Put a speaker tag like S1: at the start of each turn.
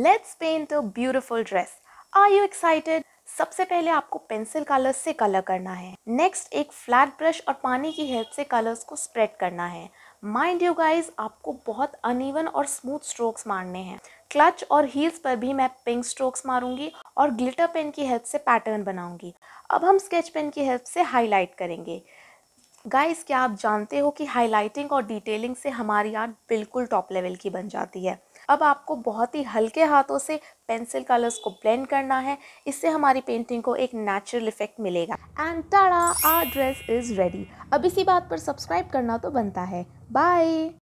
S1: let's paint a beautiful dress are you excited सबसे पहले आपको पेंसिल कलर्स से कलर करना है नेक्स्ट एक फ्लैट ब्रश और पानी की हेल्प से कलर्स को स्प्रेड करना है माइंड यू गाइज आपको बहुत अनइवन और स्मूथ स्ट्रोक्स मारने हैं क्लच और हील्स पर भी मैं पिंक स्ट्रोक्स मारूंगी और ग्लिटर पेन की हेल्प से पैटर्न बनाऊंगी अब हम स्केच पेन की हेल्प से हाईलाइट करेंगे गाइस क्या आप जानते हो कि हाईलाइटिंग और डिटेलिंग से हमारी आर्ट बिल्कुल टॉप लेवल की बन जाती है अब आपको बहुत ही हल्के हाथों से पेंसिल कलर्स को ब्लेंड करना है इससे हमारी पेंटिंग को एक नेचुरल इफेक्ट मिलेगा and tada our dress is ready अब इसी बात पर सब्सक्राइब करना तो बनता है
S2: बाय